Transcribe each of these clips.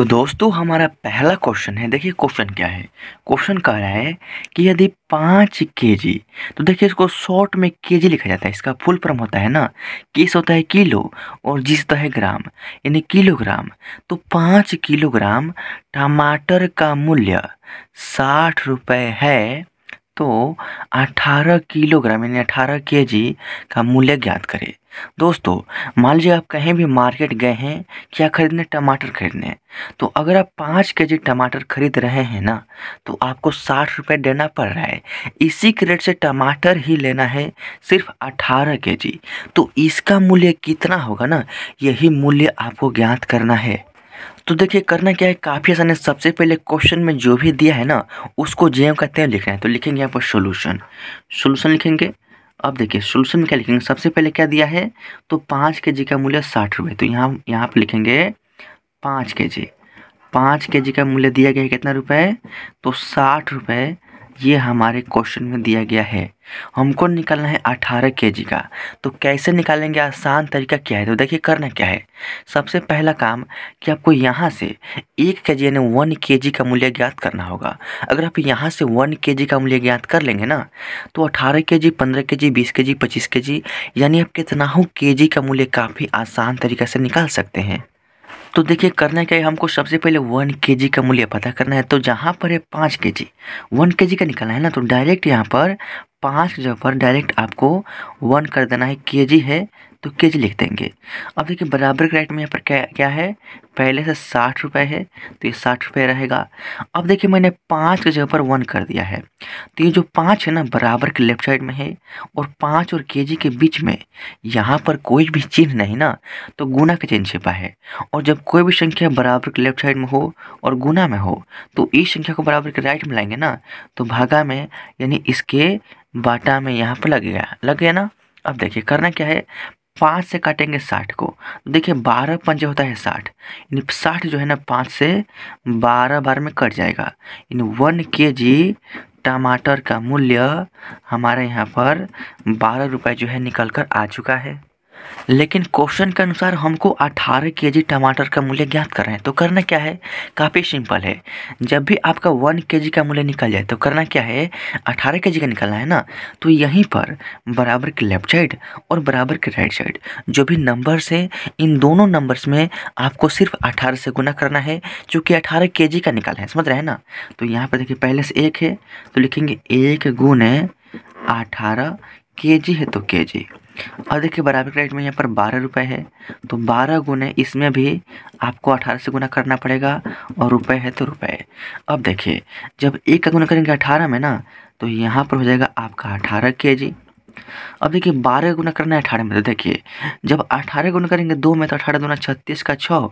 तो दोस्तों हमारा पहला क्वेश्चन है देखिए क्वेश्चन क्या है क्वेश्चन कह रहा है कि यदि पाँच के जी तो देखिए इसको शॉर्ट में के जी लिखा जाता है इसका फुल फॉर्म होता है ना केस होता है किलो और जिस होता है ग्राम यानी किलोग्राम तो पाँच किलोग्राम टमाटर का मूल्य साठ रुपये है तो 18 किलोग्राम यानी 18 केजी का मूल्य ज्ञात करें दोस्तों मान लीजिए आप कहीं भी मार्केट गए हैं क्या खरीदने टमाटर खरीदने तो अगर आप पाँच के जी टमाटर खरीद रहे हैं ना तो आपको साठ रुपये देना पड़ रहा है इसी रेट से टमाटर ही लेना है सिर्फ अठारह के जी तो इसका मूल्य कितना होगा ना यही मूल्य आपको ज्ञात करना है तो देखिए करना क्या है काफ़ी आसान है सबसे पहले क्वेश्चन में जो भी दिया है ना उसको जे एम का तय लिखना है तो लिखेंगे यहाँ पर सोल्यूशन सोल्यूशन लिखेंगे अब देखिए सोल्यूशन में क्या लिखेंगे सबसे पहले क्या दिया है तो पाँच के जी का मूल्य साठ रुपये तो यहाँ यहाँ पर लिखेंगे पाँच के जी पाँच के जी का मूल्य दिया गया है कितना रुपये तो साठ रुपये ये हमारे क्वेश्चन में दिया गया है हमको निकालना है अठारह के का तो कैसे निकालेंगे आसान तरीका क्या है तो देखिए करना क्या है सबसे पहला काम कि आपको यहाँ से एक के जी यानी वन के का मूल्य ज्ञात करना होगा अगर आप यहाँ से वन के का मूल्य ज्ञात कर लेंगे ना तो अठारह के जी पंद्रह के जी बीस के जी पच्चीस के जी यानी आप कितना हो के का मूल्य काफ़ी आसान तरीके से निकाल सकते हैं तो देखिए करना क्या है हमको सबसे पहले वन के का मूल्य पता करना है तो जहाँ पर है पाँच के जी वन के का निकलना है ना तो डायरेक्ट यहाँ पर पाँच जगह पर डायरेक्ट आपको वन कर देना है के जी है तो के जी लिख देंगे अब देखिए बराबर के राइट में यहाँ पर क्या क्या है पहले से साठ रुपये है तो ये साठ रुपये रहेगा अब देखिए मैंने पाँच के जगह पर वन कर दिया है तो ये जो पाँच है ना बराबर के लेफ्ट साइड में है और पाँच और के जी के बीच में यहाँ पर कोई भी चिन्ह नहीं ना तो गुना का चिन्ह छिपा है और जब कोई भी संख्या बराबर के लेफ्ट साइड में हो और गुना में हो तो इस संख्या को बराबर के राइट में लाएंगे ना तो भागा में यानी इसके बाटा में यहाँ पर लग गया लग गया ना अब देखिए करना क्या है पाँच से काटेंगे साठ को देखिए बारह पंजे होता है साठ यानी साठ जो है ना पाँच से बारह बार में कट जाएगा इन वन के जी टमाटर का मूल्य हमारे यहाँ पर बारह रुपये जो है निकल कर आ चुका है लेकिन क्वेश्चन के अनुसार हमको 18 जी टमाटर का मूल्य ज्ञात कर रहे हैं तो करना क्या है काफ़ी सिंपल है जब भी आपका 1 जी का मूल्य निकल जाए तो करना क्या है 18 जी का निकलना है ना तो यहीं पर बराबर के लेफ्ट साइड और बराबर के राइट साइड जो भी नंबर्स हैं इन दोनों नंबर्स में आपको सिर्फ अठारह से गुना करना है चूँकि अठारह के का निकल है समझ रहे हैं ना तो यहाँ पर देखिए पहले से एक है तो लिखेंगे एक गुण अठारह के जी है तो के जी और देखिए बराबर रेट में यहाँ पर बारह रुपये है तो बारह गुने इसमें भी आपको अठारह से गुना करना पड़ेगा और रुपये है तो रुपये अब देखिए जब एक का गुना करेंगे अठारह में ना तो यहाँ पर हो जाएगा आपका अठारह के जी अब देखिए बारह गुना करना है अठारह में तो देखिए जब अठारह गुना करेंगे दो में तो अठारह गुना छत्तीस का छः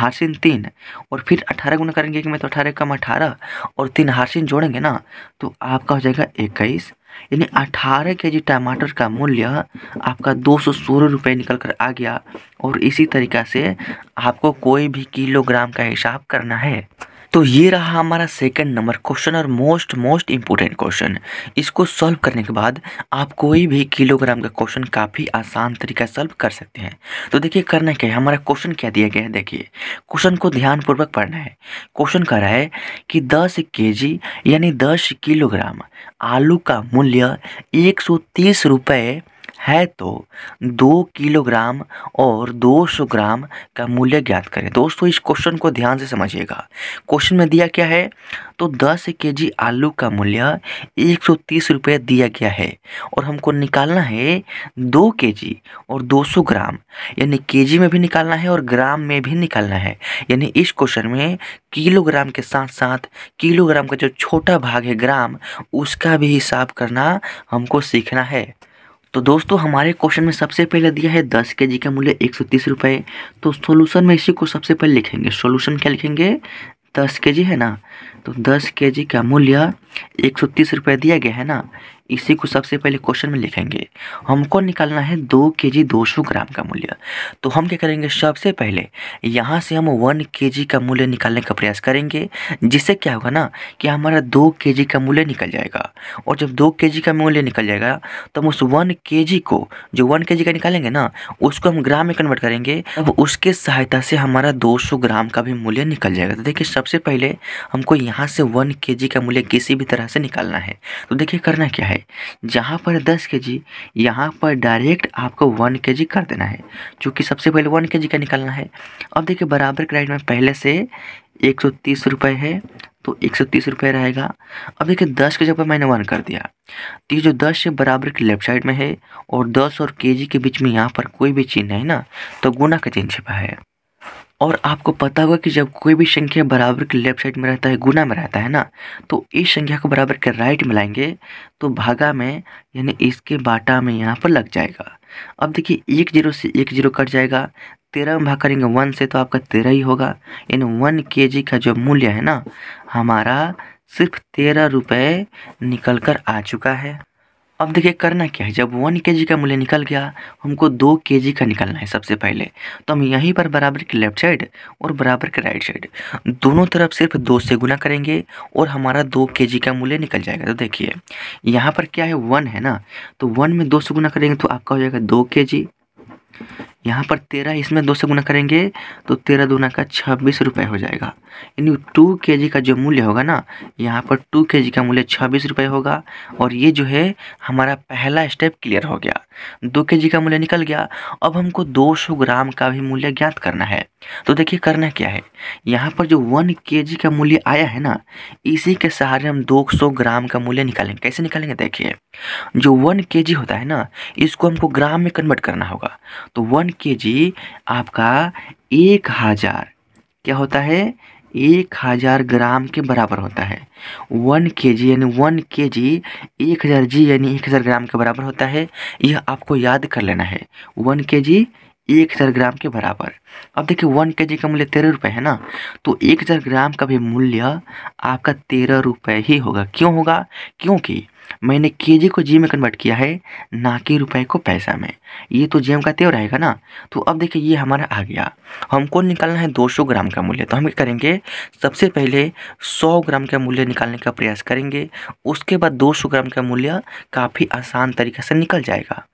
हारसिन तीन और फिर अठारह गुना करेंगे एक में तो अठारह कम अठारह और तीन हारसिन जोड़ेंगे ना तो आपका हो जाएगा इक्कीस यानी अठारह के जी टमाटर का मूल्य आपका दो सौ सोलह रुपये निकल कर आ गया और इसी तरीका से आपको कोई भी किलोग्राम का हिसाब करना है तो ये रहा हमारा सेकंड नंबर क्वेश्चन और मोस्ट मोस्ट इम्पोर्टेंट क्वेश्चन इसको सॉल्व करने के बाद आप कोई भी किलोग्राम का क्वेश्चन काफ़ी आसान तरीका सॉल्व कर सकते हैं तो देखिए करना क्या है हमारा क्वेश्चन क्या दिया गया है देखिए क्वेश्चन को ध्यानपूर्वक पढ़ना है क्वेश्चन कह रहा है कि दस के जी यानी दस किलोग्राम आलू का मूल्य एक सौ तीस रुपये है तो दो किलोग्राम और 200 ग्राम का मूल्य ज्ञात करें दोस्तों इस क्वेश्चन को ध्यान से समझिएगा क्वेश्चन में दिया क्या है तो 10 केजी आलू का मूल्य एक सौ दिया गया है और हमको निकालना है दो केजी और 200 ग्राम यानी केजी में भी निकालना है और ग्राम में भी निकालना है यानी इस क्वेश्चन में किलोग्राम के साथ साथ किलोग्राम का जो छोटा भाग है ग्राम उसका भी हिसाब करना हमको सीखना है तो दोस्तों हमारे क्वेश्चन में सबसे पहले दिया है दस के जी का मूल्य एक सौ तीस तो सोल्यूशन में इसी को सबसे पहले लिखेंगे सोल्यूशन क्या लिखेंगे दस के जी है ना तो दस के जी का मूल्य एक सौ तीस दिया गया है ना इसी को सबसे पहले क्वेश्चन में लिखेंगे हमको निकालना है दो के जी दो सौ ग्राम का मूल्य तो हम क्या करेंगे सबसे पहले यहाँ से हम वन के जी का मूल्य निकालने का प्रयास करेंगे जिससे क्या होगा ना कि हमारा दो के जी का मूल्य निकल जाएगा और जब दो के जी का मूल्य निकल जाएगा तो हम उस वन के जी को जो वन के जी का निकालेंगे ना उसको हम ग्राम में कन्वर्ट करेंगे अब उसके सहायता से हमारा दो सौ ग्राम का भी मूल्य निकल जाएगा तो देखिए सबसे पहले हमको यहाँ से वन के जी का मूल्य किसी भी तरह से निकालना है तो देखिए करना क्या है जहाँ पर दस के जी यहाँ पर डायरेक्ट आपको वन के जी कर देना है क्योंकि सबसे पहले वन के जी का निकालना है अब देखिए बराबर के राइट में पहले से एक सौ तीस रुपये है तो एक सौ तीस रुपये रहेगा अब देखिए दस के जगह मैंने वन कर दिया तो ये जो दस है बराबर के लेफ्ट साइड में है और दस और के जी के बीच में यहाँ पर कोई भी चिन्ह है ना तो गुना का चिन्ह छिपा है और आपको पता होगा कि जब कोई भी संख्या बराबर के लेफ्ट साइड में रहता है गुना में रहता है ना तो इस संख्या को बराबर के राइट में लाएंगे तो भागा में यानी इसके बाटा में यहाँ पर लग जाएगा अब देखिए एक जीरो से एक जीरो कट जाएगा तेरह में भाग करेंगे वन से तो आपका तेरह ही होगा यानी वन के जी का जो मूल्य है ना हमारा सिर्फ तेरह रुपये निकल कर आ चुका है अब देखिए करना क्या है जब वन के का मूल्य निकल गया हमको दो के का निकलना है सबसे पहले तो हम यहीं पर बराबर के लेफ्ट साइड और बराबर के राइट साइड दोनों तरफ सिर्फ दो से गुना करेंगे और हमारा दो के का मूल्य निकल जाएगा तो देखिए यहाँ पर क्या है वन है ना तो वन में दो से गुना करेंगे तो आपका हो जाएगा दो के यहाँ पर तेरह इसमें दो से गुना करेंगे तो तेरह दुना का छब्बीस रुपये हो जाएगा यानी टू के जी का जो मूल्य होगा ना यहाँ पर टू के जी का मूल्य छब्बीस रुपये होगा और ये जो है हमारा पहला स्टेप क्लियर हो गया दो के जी का मूल्य निकल गया अब हमको दो सौ ग्राम का भी मूल्य ज्ञात करना है तो देखिए करना क्या है यहाँ पर जो वन के जी का मूल्य आया है ना इसी के सहारे हम दो सौ ग्राम का मूल्य निकालेंगे कैसे निकालेंगे देखिए जो वन के जी होता है ना इसको हमको ग्राम में कन्वर्ट करना होगा तो वन के जी आपका एक हज़ार क्या होता है एक हज़ार ग्राम के बराबर होता है वन के जी यानी वन के जी एक हज़ार जी यानी एक हज़ार ग्राम के बराबर होता है यह आपको याद कर लेना है वन के जी एक हज़ार ग्राम के बराबर अब देखिए वन के जी का मूल्य तेरह रुपये है ना तो एक हज़ार ग्राम का भी मूल्य आपका तेरह रुपये ही होगा क्यों होगा क्योंकि मैंने जी को जी में कन्वर्ट किया है ना कि रुपए को पैसा में ये तो जेम का तेव रहेगा ना तो अब देखिए ये हमारा आ गया हमको निकालना है 200 ग्राम का मूल्य तो हम क्या करेंगे सबसे पहले 100 ग्राम का मूल्य निकालने का प्रयास करेंगे उसके बाद 200 ग्राम का मूल्य काफ़ी आसान तरीके से निकल जाएगा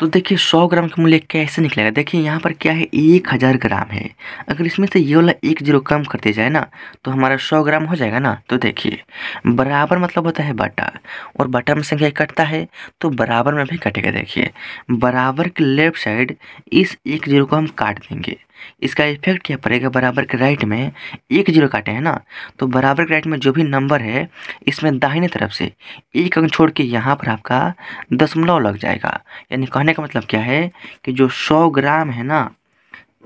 तो देखिए सौ ग्राम का मूल्य कैसे निकलेगा देखिए यहाँ पर क्या है एक हज़ार ग्राम है अगर इसमें से ये वाला एक जीरो कम कर दिया जाए ना तो हमारा सौ ग्राम हो जाएगा ना तो देखिए बराबर मतलब होता है बटा और बटा में संख्या कटता है तो बराबर में भी कटेगा देखिए बराबर के लेफ्ट साइड इस एक जीरो को हम काट देंगे इसका इफेक्ट क्या पड़ेगा बराबर के राइट में एक जीरो काटे हैं ना तो बराबर के राइट में जो भी नंबर है इसमें दाहिने तरफ से एक अंक छोड़ के यहाँ पर आपका दशमलव लग जाएगा यानी कहने का मतलब क्या है कि जो सौ ग्राम है ना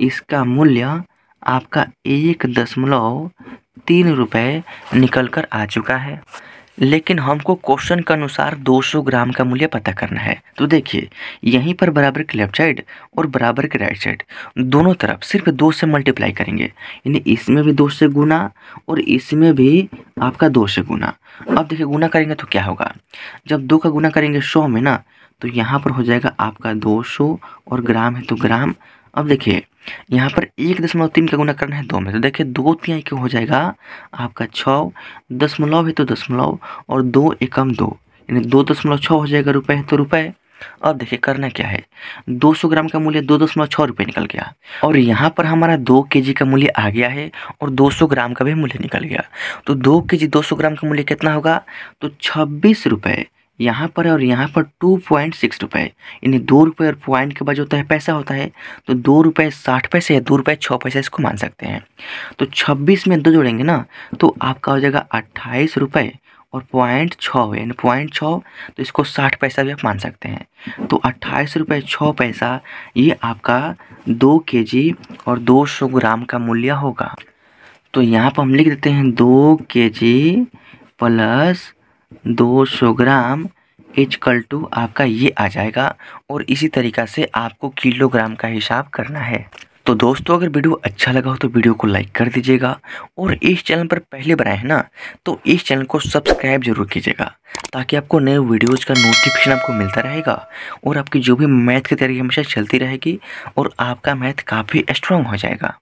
इसका मूल्य आपका एक दशमलव तीन रुपये निकल कर आ चुका है लेकिन हमको क्वेश्चन के अनुसार 200 ग्राम का मूल्य पता करना है तो देखिए यहीं पर बराबर के लेफ्ट साइड और बराबर के राइट साइड दोनों तरफ सिर्फ दो से मल्टीप्लाई करेंगे यानी इसमें भी दो से गुना और इसमें भी आपका दो से गुना अब देखिए गुना करेंगे तो क्या होगा जब दो का गुना करेंगे सौ में ना तो यहाँ पर हो जाएगा आपका दो सौ और ग्राम है तो ग्राम अब देखिए यहाँ पर एक दशमलव तीन का गुना करना है दो में तो देखिए दो तिहाई का हो जाएगा आपका छ दशमलव है तो दशमलव और दो एकम दो यानी दो दशमलव छः हो जाएगा रुपये है तो रुपये अब देखिए करना क्या है 200 ग्राम का मूल्य दो दशमलव छः रुपये निकल गया और यहाँ पर हमारा दो के जी का मूल्य आ गया है और 200 ग्राम का भी मूल्य निकल गया तो दो के जी दो ग्राम का मूल्य कितना होगा तो छब्बीस रुपये यहाँ पर और यहाँ पर टू पॉइंट सिक्स रुपये यानी दो रुपये और पॉइंट के बाद होता है पैसा होता है तो दो रुपये साठ पैसे या दो रुपये छः पैसे इसको मान सकते हैं तो छब्बीस में दो जोड़ेंगे ना तो आपका हो जाएगा अट्ठाईस रुपये और पॉइंट छः हुए यानी पॉइंट छः तो इसको साठ पैसा भी आप मान सकते हैं तो अट्ठाईस रुपये छः पैसा ये आपका दो के जी और दो सौ ग्राम का मूल्य होगा तो यहाँ पर हम लिख देते हैं दो के जी प्लस दो सौ ग्राम इजकल टू आपका ये आ जाएगा और इसी तरीका से आपको किलोग्राम का हिसाब करना है तो दोस्तों अगर वीडियो अच्छा लगा हो तो वीडियो को लाइक कर दीजिएगा और इस चैनल पर पहले बनाए हैं ना तो इस चैनल को सब्सक्राइब जरूर कीजिएगा ताकि आपको नए वीडियोज़ का नोटिफिकेशन आपको मिलता रहेगा और आपकी जो भी मैथ की तैयारी हमेशा चलती रहेगी और आपका मैथ काफ़ी स्ट्रांग हो जाएगा